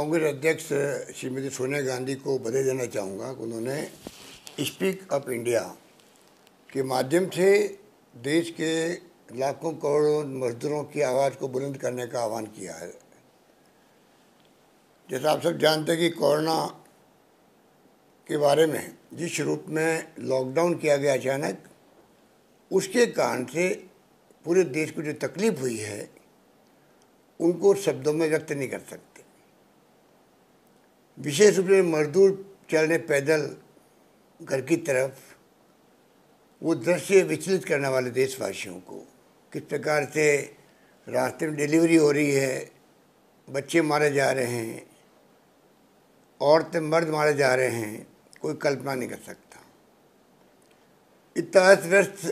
कांग्रेस अध्यक्ष श्रीमती सोनिया गांधी को बधाई देना चाहूँगा कि उन्होंने स्पीक अप इंडिया के माध्यम से देश के लाखों करोड़ों मजदूरों की आवाज़ को बुलंद करने का आह्वान किया है जैसा आप सब जानते हैं कि कोरोना के बारे में जिस रूप में लॉकडाउन किया गया अचानक उसके कारण से पूरे देश को जो तकलीफ हुई है उनको शब्दों में व्यक्त नहीं कर सकते विशेष रूप से मजदूर चलने पैदल घर की तरफ वो दृश्य विचलित करने वाले देशवासियों को किस प्रकार से रास्ते में डिलीवरी हो रही है बच्चे मारे जा रहे हैं औरतें मर्द मारे जा रहे हैं कोई कल्पना नहीं कर सकता इतना व्यस्त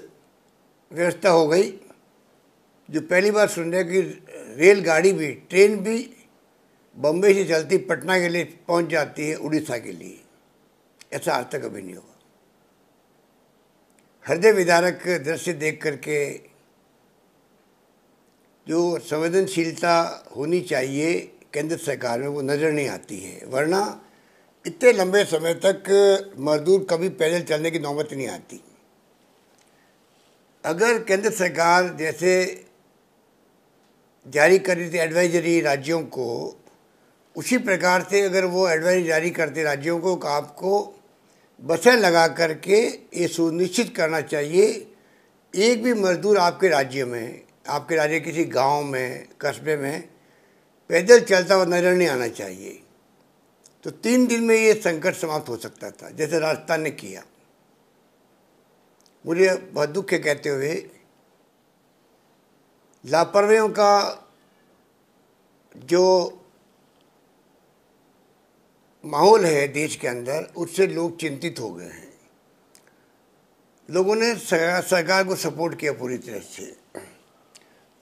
व्यवस्था हो गई जो पहली बार सुनने की रेलगाड़ी भी ट्रेन भी बम्बे से चलती पटना के लिए पहुंच जाती है उड़ीसा के लिए ऐसा आज तक कभी नहीं होगा हृदय विदारक दृश्य देख करके जो संवेदनशीलता होनी चाहिए केंद्र सरकार में वो नज़र नहीं आती है वरना इतने लंबे समय तक मजदूर कभी पैदल चलने की नौबत नहीं आती अगर केंद्र सरकार जैसे जारी कर रही थी एडवाइजरी राज्यों को उसी प्रकार से अगर वो एडवाइस जारी करते राज्यों को आपको बसें लगा करके ये सुनिश्चित करना चाहिए एक भी मजदूर आपके राज्य में आपके राज्य किसी गांव में कस्बे में पैदल चलता हुआ नजर नहीं आना चाहिए तो तीन दिन में ये संकट समाप्त हो सकता था जैसे राजस्थान ने किया मुझे बहुत दुख है कहते हुए लापरवाही का जो माहौल है देश के अंदर उससे लोग चिंतित हो गए हैं लोगों ने सरकार को सपोर्ट किया पूरी तरह से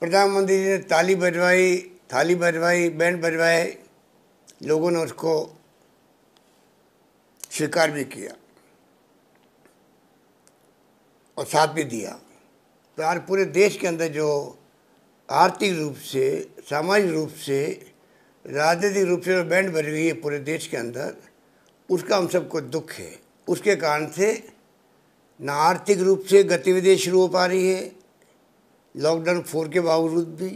प्रधानमंत्री जी ने ताली बजवाई थाली बजवाई बैंड बजवाए लोगों ने उसको स्वीकार भी किया और साथ भी दिया तो आज पूरे देश के अंदर जो आर्थिक रूप से सामाजिक रूप से राजनीतिक रूप से बैंड भरी हुई है पूरे देश के अंदर उसका हम सबको दुख है उसके कारण से ना आर्थिक रूप से गतिविधि शुरू हो पा रही है लॉकडाउन फोर के बावजूद भी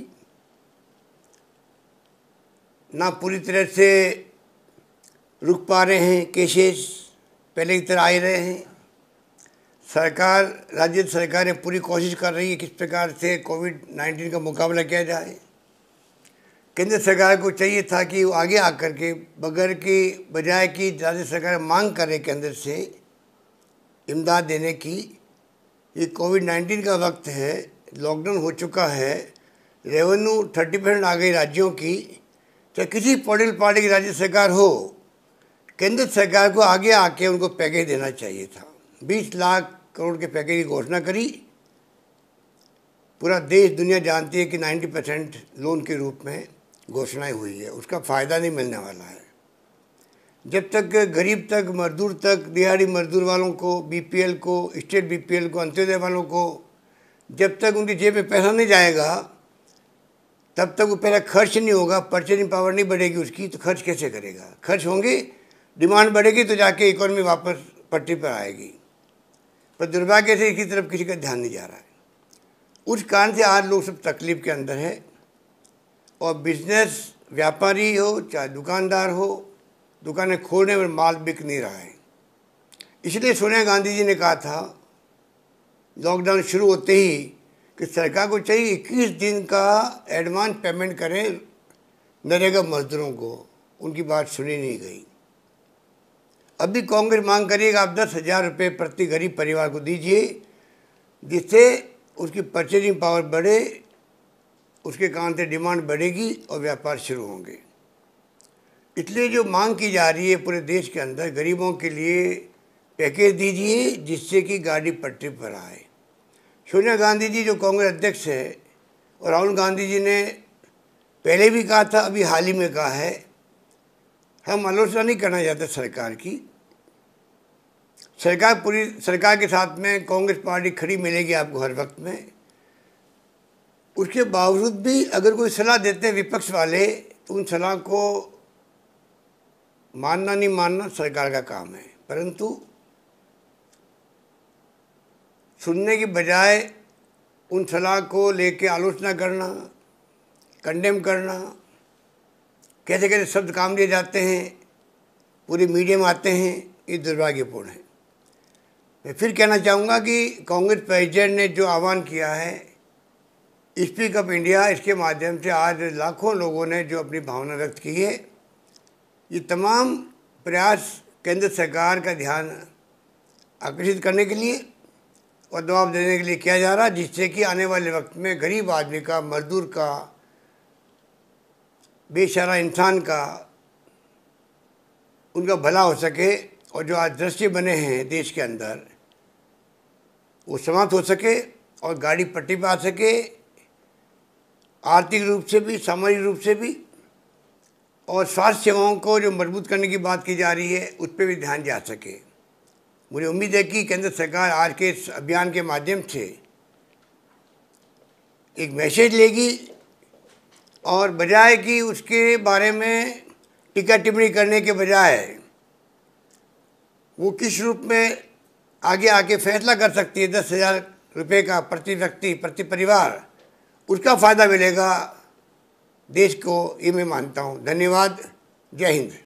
ना पूरी तरह से रुक पा रहे हैं केसेस पहले की तरह आ रहे हैं सरकार राज्य सरकारें पूरी कोशिश कर रही है किस प्रकार से कोविड नाइन्टीन का मुकाबला किया जाए केंद्र सरकार को चाहिए था कि वो आगे आकर के बगैर के बजाय कि राज्य सरकार मांग करे केंद्र से इमदाद देने की ये कोविड नाइन्टीन का वक्त है लॉकडाउन हो चुका है रेवेन्यू थर्टी परसेंट आ गई राज्यों की चाहे किसी पोलिटिकल पार्टी की राज्य सरकार हो केंद्र सरकार को आगे आके उनको पैकेज देना चाहिए था बीस लाख करोड़ के पैकेज की घोषणा करी पूरा देश दुनिया जानती है कि 90 परसेंट लोन के रूप में घोषणाएं हुई है उसका फ़ायदा नहीं मिलने वाला है जब तक गरीब तक मजदूर तक दिहाड़ी मजदूर वालों को बीपीएल को स्टेट बीपीएल को अंत्योदय वालों को जब तक उनकी जेब में पैसा नहीं जाएगा तब तक वो पहला खर्च नहीं होगा परचेजिंग पावर नहीं बढ़ेगी उसकी तो खर्च कैसे करेगा खर्च होंगे डिमांड बढ़ेगी तो जाके इकोनॉमी वापस पट्टी पर आएगी पर दुर्भाग्य से इसकी तरफ किसी का ध्यान नहीं जा रहा है उस कारण से आज लोग सब तकलीफ के अंदर है और बिजनेस व्यापारी हो चाहे दुकानदार हो दुकानें खोलने में माल बिक नहीं रहा है इसलिए सोनिया गांधी जी ने कहा था लॉकडाउन शुरू होते ही कि सरकार को चाहिए इक्कीस दिन का एडवांस पेमेंट करें नरेगा मजदूरों को उनकी बात सुनी नहीं गई अभी कांग्रेस मांग करिएगा आप दस हज़ार रुपये प्रति गरीब परिवार को दीजिए जिससे उसकी परचेजिंग पावर बढ़े उसके कारण से डिमांड बढ़ेगी और व्यापार शुरू होंगे इसलिए जो मांग की जा रही है पूरे देश के अंदर गरीबों के लिए पैकेज दीजिए जिससे कि गाड़ी पटरी पर आए सोनिया गांधी जी जो कांग्रेस अध्यक्ष है और राहुल गांधी जी ने पहले भी कहा था अभी हाल ही में कहा है हम आलोचना नहीं करना चाहते सरकार की सरकार पूरी सरकार के साथ में कांग्रेस पार्टी खड़ी मिलेगी आपको हर वक्त में उसके बावजूद भी अगर कोई सलाह देते हैं विपक्ष वाले तो उन सलाह को मानना नहीं मानना सरकार का काम है परंतु सुनने की बजाय उन सलाह को लेके आलोचना करना कंडेम करना कैसे कैसे शब्द काम लिए जाते हैं पूरे मीडिया में आते हैं ये दुर्भाग्यपूर्ण है मैं फिर कहना चाहूँगा कि कांग्रेस प्रेसिडेंट ने जो आह्वान किया है स्पीक अप इंडिया इसके माध्यम से आज लाखों लोगों ने जो अपनी भावना व्यक्त की है ये तमाम प्रयास केंद्र सरकार का ध्यान आकर्षित करने के लिए और दबाव देने के लिए किया जा रहा है जिससे कि आने वाले वक्त में गरीब आदमी का मजदूर का बेचारा इंसान का उनका भला हो सके और जो आज दृश्य बने हैं देश के अंदर वो समाप्त हो सके और गाड़ी पट्टी पर आ सके आर्थिक रूप से भी सामाजिक रूप से भी और स्वास्थ्य सेवाओं को जो मजबूत करने की बात की जा रही है उस पर भी ध्यान जा सके मुझे उम्मीद है कि केंद्र सरकार आज के इस अभियान के माध्यम से एक मैसेज लेगी और बजाय कि उसके बारे में टीका टिप्पणी करने के बजाय वो किस रूप में आगे आके फैसला कर सकती है दस हज़ार रुपये का प्रति व्यक्ति प्रति परिवार उसका फ़ायदा मिलेगा देश को ये मैं मानता हूँ धन्यवाद जय हिंद